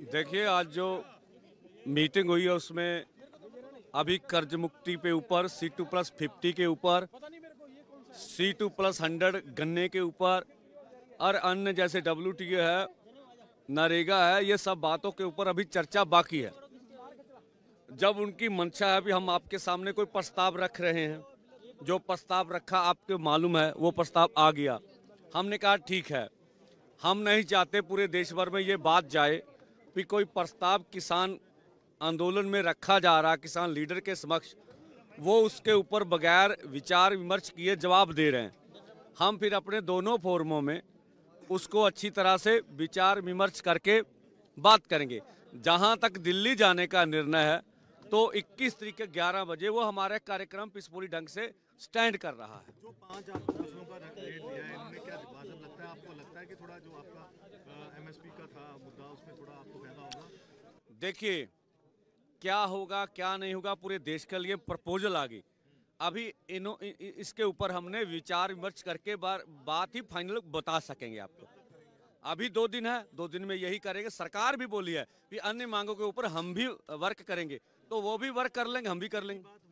देखिए आज जो मीटिंग हुई है उसमें अभी कर्ज मुक्ति पे ऊपर सी टू प्लस फिफ्टी के ऊपर सी टू प्लस हंड्रेड गन्ने के ऊपर और अन्य जैसे डब्ल्यू टी है नरेगा है ये सब बातों के ऊपर अभी चर्चा बाकी है जब उनकी मंशा है अभी हम आपके सामने कोई प्रस्ताव रख रहे हैं जो प्रस्ताव रखा आपके मालूम है वो प्रस्ताव आ गया हमने कहा ठीक है हम नहीं चाहते पूरे देश भर में ये बात जाए भी कोई प्रस्ताव किसान आंदोलन में रखा जा रहा किसान लीडर के समक्ष वो उसके ऊपर बगैर विचार विमर्श किए जवाब दे रहे हैं हम फिर अपने दोनों फोरमों में उसको अच्छी तरह से विचार विमर्श करके बात करेंगे जहां तक दिल्ली जाने का निर्णय है तो 21 तरीके 11 बजे वो हमारे कार्यक्रम पिसपोली ढंग से स्टैंड कर रहा है जो पांच का रेट दिया है इनमें क्या लगता है आपको लगता है कि थोड़ा जो आपका होगा उसमें थोड़ा आपको फायदा होगा देखिए क्या होगा क्या नहीं होगा पूरे देश के लिए प्रपोजल आ गई अभी इनो इसके ऊपर हमने विचार विमर्श करके बार बात ही फाइनल बता सकेंगे आपको अभी दो दिन है दो दिन में यही करेंगे सरकार भी बोली है कि अन्य मांगों के ऊपर हम भी वर्क करेंगे तो वो भी वर्क कर लेंगे हम भी कर लेंगे